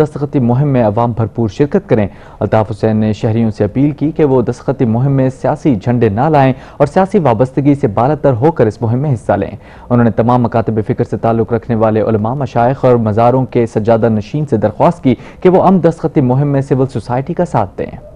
दस्तखती मुहिम में अवाम भरपूर शिरकत करें अल्ताफ़ हुसैन ने शहरीों से अपील की कि वो दस्तखती मुहिम में सियासी झंडे ना लाएं और सियासी वाबस्तगी से बालतर होकर इस मुहिम में हिस्सा लें उन्होंने तमाम मकातब फ़िक्र से ताल्लुक़ रखने वाले मशाइ और मज़ारों के सजादा नशीन से दरख्वास्त की कि वो अम दस्तखती मुहिम में सिविल सोसाइटी का साथ दें